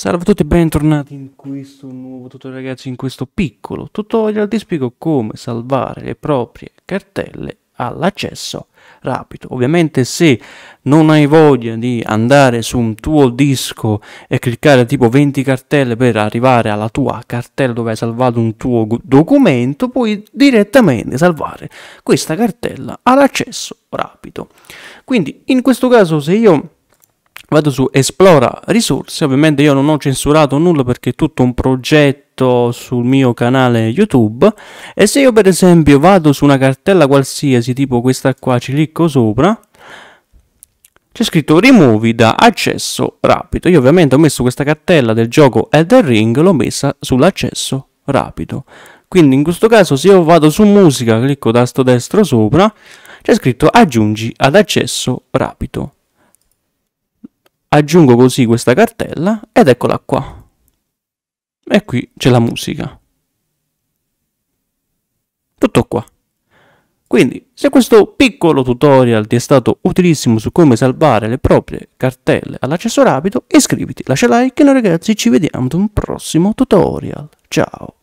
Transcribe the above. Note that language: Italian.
Salve a tutti e bentornati in questo nuovo tutorial ragazzi, in questo piccolo tutorial ti spiego come salvare le proprie cartelle all'accesso rapido. Ovviamente se non hai voglia di andare su un tuo disco e cliccare tipo 20 cartelle per arrivare alla tua cartella dove hai salvato un tuo documento, puoi direttamente salvare questa cartella all'accesso rapido. Quindi in questo caso se io vado su esplora risorse ovviamente io non ho censurato nulla perché è tutto un progetto sul mio canale youtube e se io per esempio vado su una cartella qualsiasi tipo questa qua ci clicco sopra c'è scritto rimuovi da accesso rapido io ovviamente ho messo questa cartella del gioco Elder Ring l'ho messa sull'accesso rapido quindi in questo caso se io vado su musica clicco tasto destro sopra c'è scritto aggiungi ad accesso rapido Aggiungo così questa cartella ed eccola qua. E qui c'è la musica. Tutto qua. Quindi, se questo piccolo tutorial ti è stato utilissimo su come salvare le proprie cartelle all'accesso rapido, iscriviti, lascia like e noi ragazzi ci vediamo ad un prossimo tutorial. Ciao!